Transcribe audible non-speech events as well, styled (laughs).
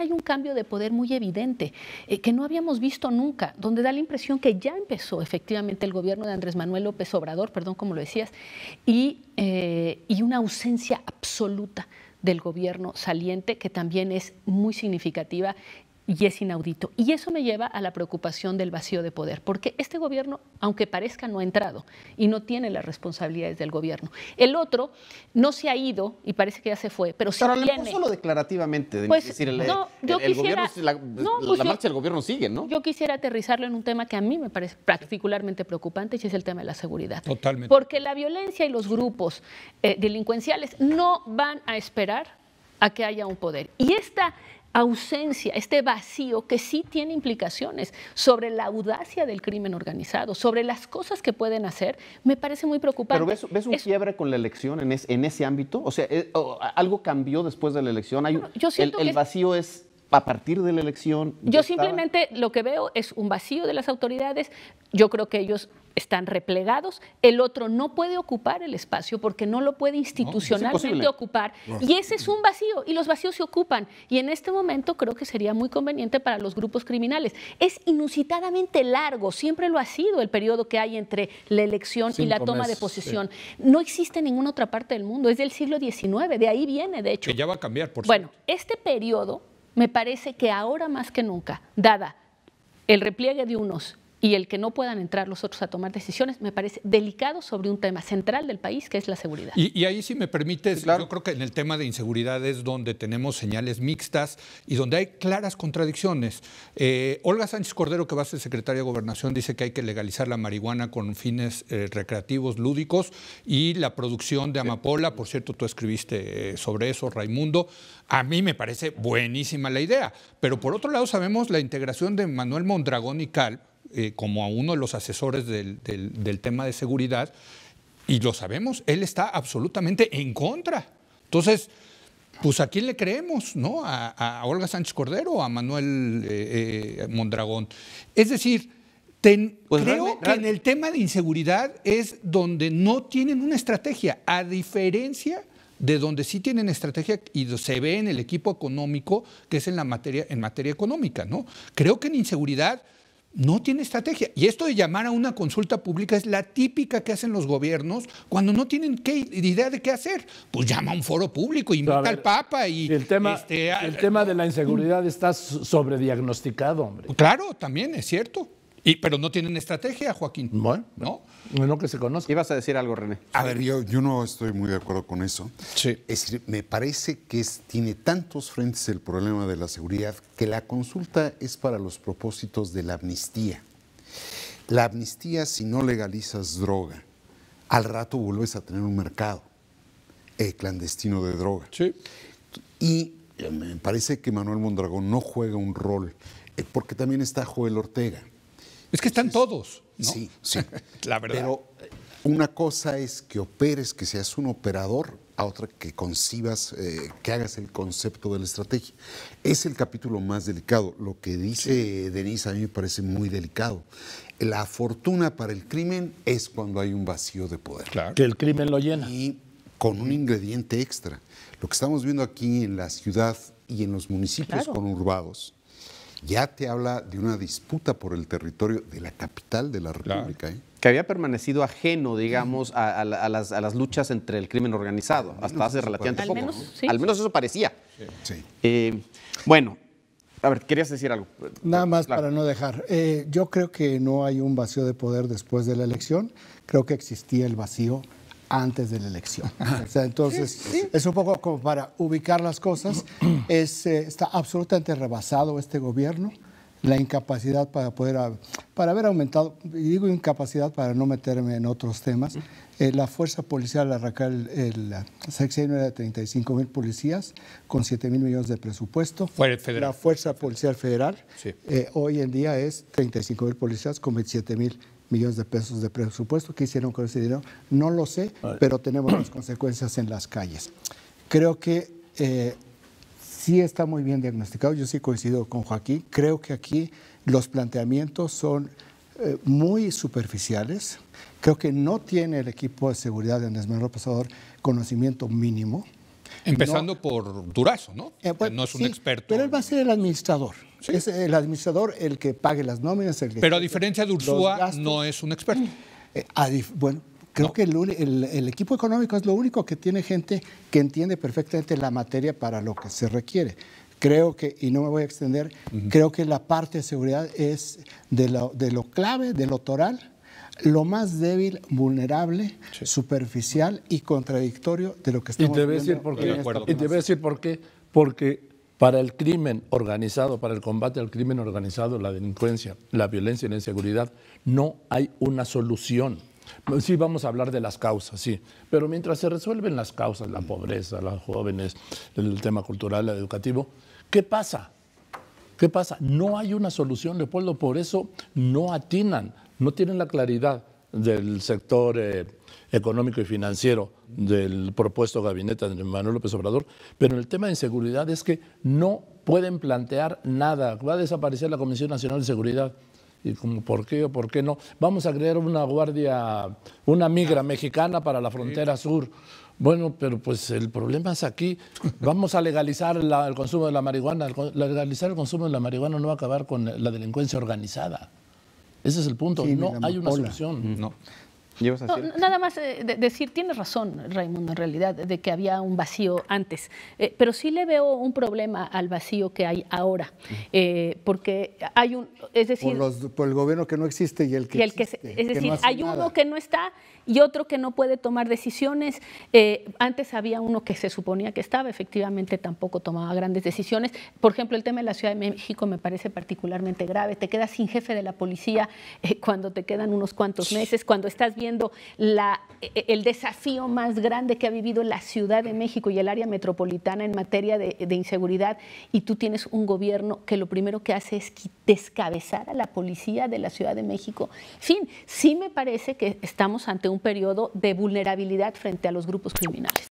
Hay un cambio de poder muy evidente eh, que no habíamos visto nunca, donde da la impresión que ya empezó efectivamente el gobierno de Andrés Manuel López Obrador, perdón, como lo decías, y eh, una ausencia absoluta del gobierno saliente, que también es muy significativa y es inaudito. Y eso me lleva a la preocupación del vacío de poder, porque este gobierno, aunque parezca, no ha entrado y no tiene las responsabilidades del gobierno. El otro no se ha ido y parece que ya se fue, pero sí pero No solo declarativamente, pues, el, gobierno, la, pues marcha del gobierno sigue, ¿no? Yo quisiera aterrizarlo en un tema que a mí me parece particularmente preocupante, y es el tema de la seguridad. Totalmente. Porque la violencia y los grupos eh, delincuenciales no van a esperar a que haya un poder. Y esta ausencia, este vacío que sí tiene implicaciones sobre la audacia del crimen organizado, sobre las cosas que pueden hacer, me parece muy preocupante. Pero ves, ves un es... con la elección en, en, ese ámbito, o sea, eh, algo cambió después de la elección, Hay, el, vacío es a partir de la elección. Yo simplemente lo que veo es un vacío de las autoridades. Yo creo que ellos están replegados. El otro no puede ocupar el espacio porque no lo puede institucionalmente ocupar. Y ese es un vacío y los vacíos se ocupan. Y en este momento creo que sería muy conveniente para los grupos criminales. Es inusitadamente largo, siempre lo ha sido el periodo que hay entre la elección y la toma de posesión. No existe en ninguna otra parte del mundo, es del siglo XIX, de ahí viene, de hecho. Que ya va a cambiar, por Bueno, este periodo me parece que ahora más que nunca, dada el repliegue de unos y el que no puedan entrar los otros a tomar decisiones me parece delicado sobre un tema central del país que es la seguridad. Y, ahí si me permites, yo creo que en el tema de inseguridad es donde tenemos señales mixtas y donde hay claras contradicciones. Eh, Olga Sánchez Cordero, que va a ser secretaria de Gobernación, dice que hay que legalizar la marihuana con fines eh, recreativos, lúdicos y la producción de amapola. Por cierto, tú escribiste eh, sobre eso, Raimundo. A mí me parece buenísima la idea, pero por otro lado sabemos la integración de Manuel Mondragón y Cal. Eh, como a uno de los asesores del, tema de seguridad, y lo sabemos, él está absolutamente en contra. Entonces, pues a quién le creemos, ¿no? A, Olga Sánchez Cordero o a Manuel eh, eh, Mondragón. Es decir, pues, creo que en el tema de inseguridad es donde no tienen una estrategia, a diferencia de donde sí tienen estrategia y se ve en el equipo económico, que es en la materia, en materia económica, ¿no? Creo que en inseguridad no tiene estrategia. Y esto de llamar a una consulta pública es la típica que hacen los gobiernos cuando no tienen idea de qué hacer. Pues llama a un foro público, invita al Papa y... el tema este, ah, de la inseguridad está sobrediagnosticado, hombre. Claro, también es cierto. Y, pero no tienen estrategia, Joaquín. Bueno, ¿no? Bueno, que se conozca. Ibas a decir algo, René. A ver, yo, no estoy muy de acuerdo con eso. Sí. Es decir, me parece que tiene tantos frentes el problema de la seguridad que la consulta es para los propósitos de la amnistía. La amnistía, si no legalizas droga, al rato vuelves a tener un mercado eh, clandestino de droga. Y eh, me parece que Manuel Mondragón no juega un rol, eh, porque también está Joel Ortega. Es que están todos. ¿no? Sí, (laughs) sí. La verdad. Pero una cosa es que operes, que seas un operador, a otra que concibas, eh, que hagas el concepto de la estrategia. Es el capítulo más delicado. Lo que dice Denise a mí me parece muy delicado. La fortuna para el crimen es cuando hay un vacío de poder. Claro. Que el crimen lo llena. Y con un ingrediente extra. Lo que estamos viendo aquí en la ciudad y en los municipios conurbados ya te habla de una disputa por el territorio de la capital de la República. ¿eh? Que había permanecido ajeno, digamos, a, las, luchas entre el crimen organizado, hasta hace relativamente poco. Al menos, eso parecía. Sí. Eh, bueno, a ver, querías decir algo. Nada más para no dejar. Eh, yo creo que no hay un vacío de poder después de la elección. Creo que existía el vacío antes de la elección. (laughs) entonces, es un poco como para ubicar las cosas. (clears throat) Eh, está absolutamente rebasado este gobierno. La incapacidad para poder, para haber aumentado, y digo incapacidad para no meterme en otros temas, eh, la fuerza policial arrancar el, el sexenio era de 35 mil policías con 7 mil millones de presupuesto. Federal. La fuerza policial federal eh, hoy en día es 35 mil policías con 27 mil millones de pesos de presupuesto. que hicieron con ese dinero? No lo sé, pero tenemos las consecuencias en las calles. Creo que eh, sí está muy bien diagnosticado. Yo sí coincido con Joaquín. Creo que aquí los planteamientos son eh, muy superficiales. Creo que no tiene el equipo de seguridad de Andrés Manuel conocimiento mínimo Empezando por Durazo, ¿no? Eh, pues, no es un experto. Pero él va a ser el administrador. Es el administrador el que pague las nóminas. El pero a diferencia de Ursúa, no es un experto. Eh, bueno, creo que el, equipo económico es lo único que tiene gente que entiende perfectamente la materia para lo que se requiere. Creo que, y no me voy a extender, creo que la parte de seguridad es de lo clave, de lo toral lo más débil, vulnerable, superficial y contradictorio de lo que estamos viendo. Y te voy decir por qué. Y te voy a decir por qué. Porque para el crimen organizado, para el combate al crimen organizado, la delincuencia, la violencia y la inseguridad, no hay una solución. Sí, vamos a hablar de las causas, sí, pero mientras se resuelven las causas, la pobreza, las jóvenes, el tema cultural, el educativo, ¿qué pasa? ¿Qué pasa? No hay una solución, Leopoldo, por eso no atinan no tienen la claridad del sector eh, económico y financiero del propuesto gabinete de Manuel López Obrador, pero en el tema de inseguridad es que no pueden plantear nada, va a desaparecer la Comisión Nacional de Seguridad. Y como, ¿por qué o por qué no? Vamos a crear una guardia, una migra mexicana para la frontera sur. Bueno, pero pues el problema es aquí. Vamos a legalizar el consumo de la marihuana. legalizar el consumo de la marihuana no va a acabar con la delincuencia organizada. Ese es el punto. no hay una solución. Mm, no, nada más eh, decir, tienes razón, Raimundo, en realidad, de que había un vacío antes, eh, pero sí le veo un problema al vacío que hay ahora, eh, porque hay un, es decir... Por, el gobierno que no existe y el que... es decir, hay uno que no está y otro que no puede tomar decisiones. antes había uno que se suponía que estaba, efectivamente tampoco tomaba grandes decisiones. Por ejemplo, el tema de la Ciudad de México me parece particularmente grave. Te quedas sin jefe de la policía cuando te quedan unos cuantos meses, cuando estás la, e, e, el desafío más grande que ha vivido la Ciudad de México y el área metropolitana en materia de, de inseguridad y tú tienes un gobierno que lo primero que hace es descabezar a la policía de la Ciudad de México. En fin, sí me parece que estamos ante un periodo de vulnerabilidad frente a los grupos criminales.